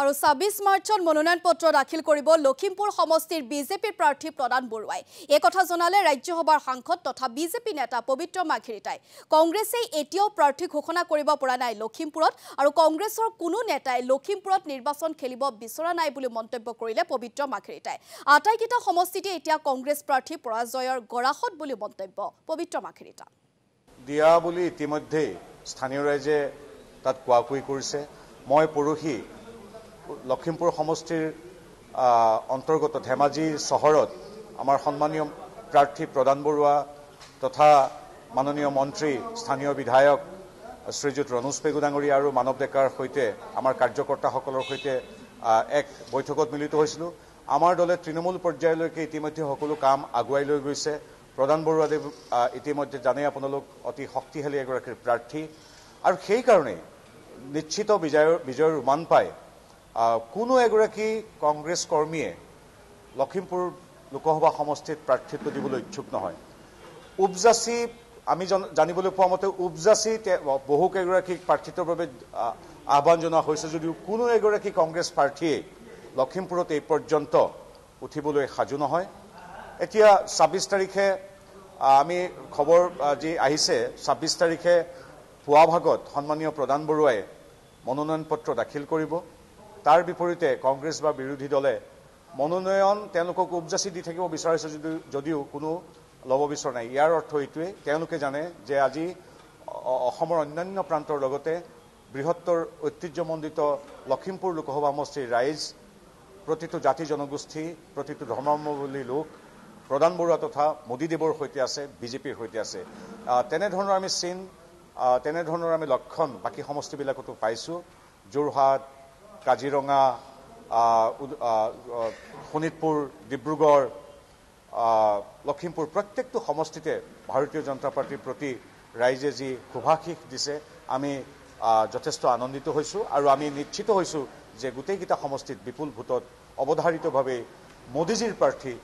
আৰু ছাব্বিছ মাৰ্চত মনোনয়ন পত্ৰ দাখিল কৰিব লখিমপুৰ সমষ্টিৰ বিজেপিৰ প্ৰাৰ্থী প্ৰদান বৰুৱাই এই কথা জনালে ৰাজ্যসভাৰ সাংসদ তথা বিজেপি নেতা পবিত্ৰ মাঘিৰিতাই কংগ্ৰেছে এতিয়াও প্ৰাৰ্থী ঘোষণা কৰিব পৰা নাই লখিমপুৰত আৰু কংগ্ৰেছৰ কোনো নেতাই লখিমপুৰত নিৰ্বাচন খেলিব বিচৰা নাই বুলি মন্তব্য কৰিলে পবিত্ৰ মাঘিৰিতাই আটাইকেইটা সমষ্টিতে এতিয়া কংগ্ৰেছ প্ৰাৰ্থী পৰাজয়ৰ গৰাহত বুলি মন্তব্য পবিত্ৰ মাঘিৰিতা দিয়া বুলি ইতিমধ্যেই স্থানীয় ৰাইজে তাত কোৱা কুই কৰিছে মই পৰহি লখিমপুৰ সমষ্টিৰ অন্তৰ্গত ধেমাজি চহৰত আমাৰ সন্মানীয় প্ৰাৰ্থী প্ৰদান বৰুৱা তথা মাননীয় মন্ত্ৰী স্থানীয় বিধায়ক শ্ৰীযুত ৰণোজ পেগুডাঙৰী আৰু মানৱ ডেকাৰ সৈতে আমাৰ কাৰ্যকৰ্তাসকলৰ সৈতে এক বৈঠকত মিলিত হৈছিলোঁ আমাৰ দলে তৃণমূল পৰ্যায়লৈকে ইতিমধ্যে সকলো কাম আগুৱাই লৈ গৈছে প্ৰদান বৰুৱাদেৱ ইতিমধ্যে জানেই আপোনালোক অতি শক্তিশালী এগৰাকী প্ৰাৰ্থী আৰু সেইকাৰণেই নিশ্চিত বিজয় বিজয়ৰ ৰোমান পাই কোনো এগৰাকী কংগ্ৰেছ কৰ্মীয়ে লখিমপুৰ লোকসভা সমষ্টিত প্ৰাৰ্থিত্ব দিবলৈ ইচ্ছুক নহয় উপজাচি আমি জানিবলৈ পোৱা মতে উপজাচী বহুকেইগৰাকীক প্ৰাৰ্থিত্বৰ বাবে আহ্বান জনোৱা হৈছে যদিও কোনো এগৰাকী কংগ্ৰেছ প্ৰাৰ্থীয়ে লখিমপুৰত এই পৰ্যন্ত উঠিবলৈ সাজু নহয় এতিয়া ছাব্বিছ তাৰিখে আমি খবৰ যি আহিছে ছাব্বিছ তাৰিখে পুৱা ভাগত সন্মানীয় প্ৰধান বৰুৱাই মনোনয়ন পত্ৰ দাখিল কৰিব তাৰ বিপৰীতে কংগ্ৰেছ বা বিৰোধী দলে মনোনয়ন তেওঁলোকক উপজাচি দি থাকিব বিচাৰিছে যদি যদিও কোনো ল'ব বিচৰা নাই ইয়াৰ অৰ্থ এইটোৱেই তেওঁলোকে জানে যে আজি অসমৰ অন্যান্য প্ৰান্তৰ লগতে বৃহত্তৰ ঐতিহ্যমণ্ডিত লখিমপুৰ লোকসভা সমষ্টিৰ ৰাইজ প্ৰতিটো জাতি জনগোষ্ঠী প্ৰতিটো ধৰ্মাৱলী লোক প্ৰধান বৰুৱা তথা মোদীদেৱৰ সৈতে আছে বিজেপিৰ সৈতে আছে তেনেধৰণৰ আমি চিন তেনেধৰণৰ আমি লক্ষণ বাকী সমষ্টিবিলাকতো পাইছোঁ যোৰহাট কাজিৰঙা শোণিতপুৰ ডিব্ৰুগড় লখিমপুৰ প্ৰত্যেকটো সমষ্টিতে ভাৰতীয় জনতা পাৰ্টীৰ প্ৰতি ৰাইজে যি শুভাশীষ দিছে আমি যথেষ্ট আনন্দিত হৈছোঁ আৰু আমি নিশ্চিত হৈছোঁ যে গোটেইকেইটা সমষ্টিত বিপুল ভোটত অৱধাৰিতভাৱে মোদীজীৰ প্ৰাৰ্থী